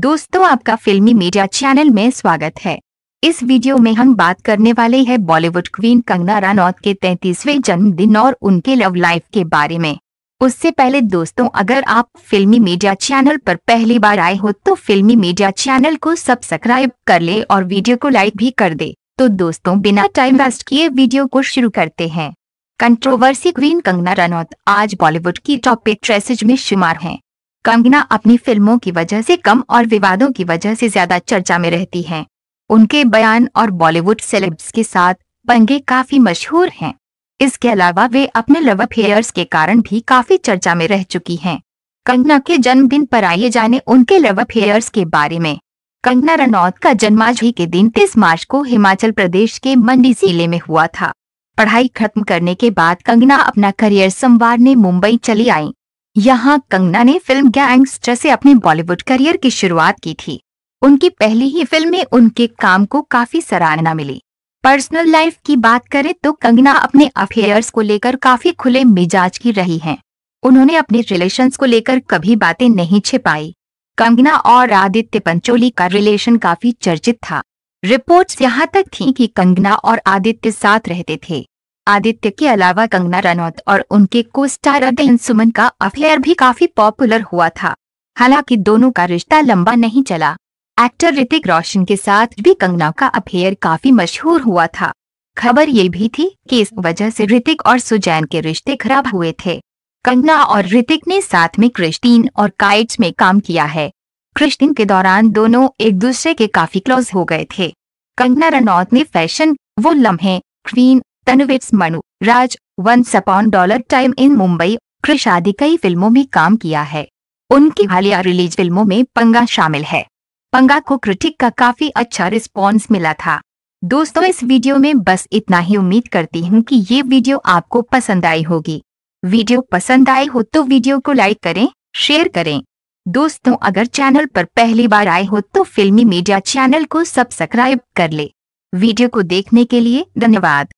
दोस्तों आपका फिल्मी मीडिया चैनल में स्वागत है इस वीडियो में हम बात करने वाले हैं बॉलीवुड क्वीन कंगना रनौत के 33वें जन्मदिन और उनके लव लाइफ के बारे में उससे पहले दोस्तों अगर आप फिल्मी मीडिया चैनल पर पहली बार आए हो तो फिल्मी मीडिया चैनल को सब्सक्राइब कर ले और वीडियो को लाइक भी कर दे तो दोस्तों बिना टाइम वेस्ट किए वीडियो को शुरू करते हैं कंट्रोवर्सी क्वीन कंगना रनौत आज बॉलीवुड की टॉप पेट्रेसेज में शुमार हैं कंगना अपनी फिल्मों की वजह से कम और विवादों की वजह से ज्यादा चर्चा में रहती हैं। उनके बयान और बॉलीवुड सेलेब्स के साथ पंगे काफी मशहूर हैं इसके अलावा वे अपने लव अफेयर्स के कारण भी काफी चर्चा में रह चुकी हैं कंगना के जन्मदिन पर आइए जाने उनके लव अफेयर्स के बारे में कंगना रनौत का जन्म आज ही के दिन तीस मार्च को हिमाचल प्रदेश के मंडी जिले में हुआ था पढ़ाई खत्म करने के बाद कंगना अपना करियर संवारने मुंबई चली आई यहाँ कंगना ने फिल्म गैंगस्टर से अपने बॉलीवुड करियर की शुरुआत की थी उनकी पहली ही फिल्म में उनके काम को काफी सराहना मिली पर्सनल लाइफ की बात करें तो कंगना अपने अफेयर्स को लेकर काफी खुले मिजाज की रही हैं। उन्होंने अपने रिलेशंस को लेकर कभी बातें नहीं छिपाई कंगना और आदित्य पंचोली का रिलेशन काफी चर्चित था रिपोर्ट्स यहाँ तक थी कि कंगना और आदित्य साथ रहते थे आदित्य के अलावा कंगना रनौत और उनके को स्टार सुमन का अफेयर भी काफी पॉपुलर हुआ था हालांकि दोनों का रिश्ता लंबा नहीं चला एक्टर ऋतिक रोशन के साथ भी कंगना का अफेयर काफी मशहूर हुआ था खबर ये भी थी कि इस वजह से ऋतिक और सुजैन के रिश्ते खराब हुए थे कंगना और ऋतिक ने साथ में क्रिस्टीन और काइट्स में काम किया है क्रिस्टीन के दौरान दोनों एक दूसरे के काफी क्लोज हो गए थे कंगना रनौत ने फैशन वो लम्हे क्वीन तनुवेट्स मनु राज वंस अपॉन डॉलर टाइम इन मुंबई क्रिश आदि कई फिल्मों में काम किया है उनकी हालिया रिलीज फिल्मों में पंगा शामिल है पंगा को क्रिटिक का काफी अच्छा रिस्पॉन्स मिला था दोस्तों इस वीडियो में बस इतना ही उम्मीद करती हूँ कि ये वीडियो आपको पसंद आई होगी वीडियो पसंद आई हो तो वीडियो को लाइक करें शेयर करें दोस्तों अगर चैनल पर पहली बार आए हो तो फिल्मी मीडिया चैनल को सब्सक्राइब कर ले वीडियो को देखने के लिए धन्यवाद